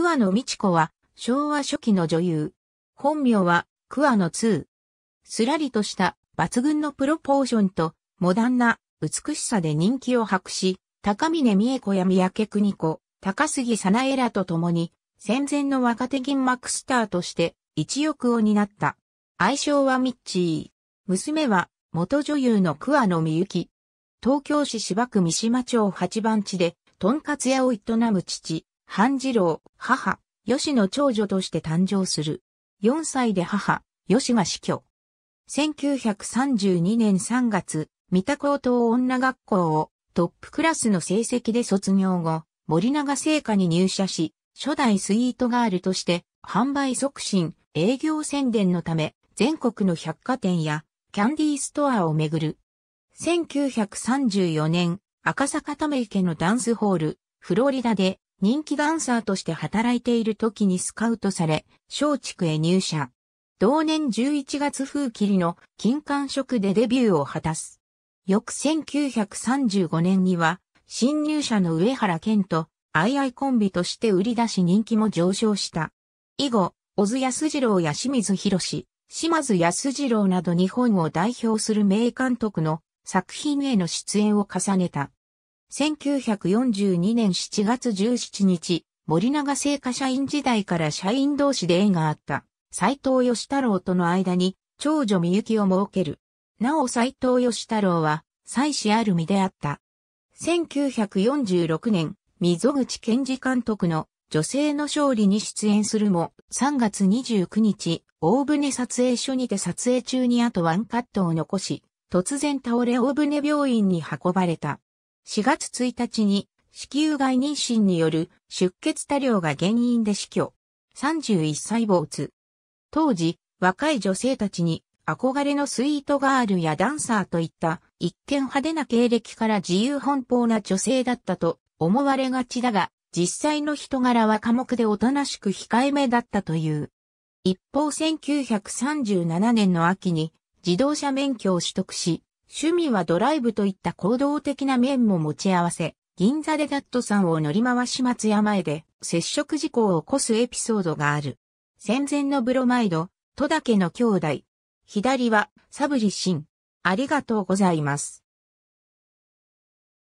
桑野美智子は昭和初期の女優。本名は桑野2。すらりとした抜群のプロポーションとモダンな美しさで人気を博し、高峰美恵子や三宅邦子、高杉さなえらと共に戦前の若手銀幕スターとして一翼を担った。愛称はミッチー。娘は元女優の桑野美幸。東京市芝区三島町八番地で、とんかつ屋を営む父、半次郎、母、吉の長女として誕生する。4歳で母、吉が死去。1932年3月、三田高等女学校をトップクラスの成績で卒業後、森永製菓に入社し、初代スイートガールとして販売促進、営業宣伝のため、全国の百貨店やキャンディーストアを巡る。1934年、赤坂ため池のダンスホール、フロリダで人気ダンサーとして働いている時にスカウトされ、松竹へ入社。同年11月風切りの金管職でデビューを果たす。翌1935年には、新入社の上原健と、アイアイコンビとして売り出し人気も上昇した。以後、小津安二郎や清水博士、島津安二郎など日本を代表する名監督の作品への出演を重ねた。1942年7月17日、森永製菓社員時代から社員同士で縁があった斎藤義太郎との間に長女みゆきを設ける。なお斎藤義太郎は妻子ある身であった。1946年、溝口健二監督の女性の勝利に出演するも、3月29日、大船撮影所にて撮影中にあとワンカットを残し、突然倒れ大船病院に運ばれた。4月1日に子宮外妊娠による出血多量が原因で死去。31歳没。当時、若い女性たちに憧れのスイートガールやダンサーといった一見派手な経歴から自由奔放な女性だったと思われがちだが、実際の人柄は寡黙でおとなしく控えめだったという。一方1937年の秋に自動車免許を取得し、趣味はドライブといった行動的な面も持ち合わせ、銀座でダットさんを乗り回し松山へで接触事故を起こすエピソードがある。戦前のブロマイド、戸田家の兄弟。左は、サブリシン。ありがとうございます。